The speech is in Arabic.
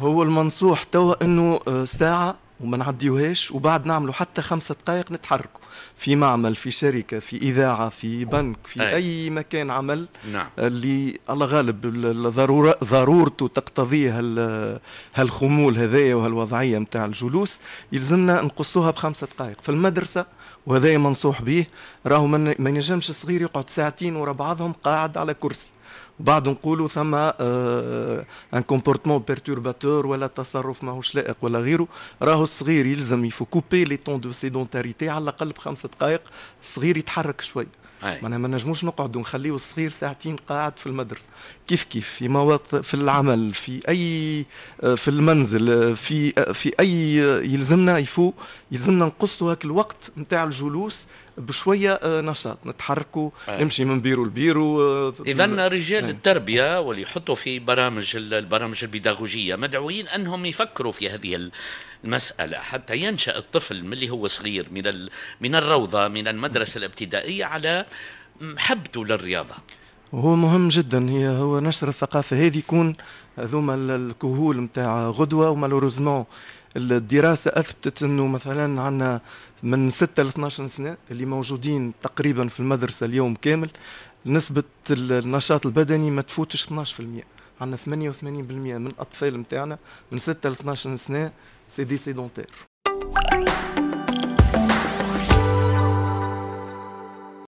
هو المنصوح توا انه آه، ساعه وما نعديوهاش وبعد نعملوا حتى خمسة دقائق نتحركوا في معمل في شركة في إذاعة في بنك في أي, أي مكان عمل نعم. اللي الله غالب الضرورة ضرورته تقتضي هالخمول هذايا وهالوضعية متاع الجلوس يلزمنا نقصوها بخمسة دقائق في المدرسة وهذايا منصوح به راهو ما ينجمش الصغير يقعد ساعتين ورا بعضهم قاعد على كرسي بعد نقولوا ثم ان كومبورتمون بيرتورباتور ولا تصرف ماهوش لائق ولا غيره راهو الصغير يلزم يفو كوبي لي طون دو سيدونتاريتي على الاقل بخمس دقائق الصغير يتحرك شوي معناها ما نجموش نقعدوا نخليه الصغير ساعتين قاعد في المدرسه كيف كيف في مواط في العمل في اي آه، في المنزل آه، في آه، في اي يلزمنا يفو يلزمنا نقصوا هاك الوقت نتاع الجلوس بشويه نشاط نتحركوا نمشي من بيرو لبيرو اذا الرجال التربية نعم. واللي يحطوا في برامج البرامج البيداغوجيه مدعوين انهم يفكروا في هذه المساله حتى ينشا الطفل من اللي هو صغير من من الروضه من المدرسه الابتدائيه على حبته للرياضه وهو مهم جدا هي هو نشر الثقافه هذه يكون هذوما الكهول نتاع غدوه ومالوروزمون الدراسه اثبتت انه مثلا عندنا من 6 ل 12 سنه اللي موجودين تقريبا في المدرسه اليوم كامل نسبة النشاط البدني ما تفوتش 12% عندنا 88% من الأطفال نتاعنا من 6 ل 12 سنة سي دي سيدونتير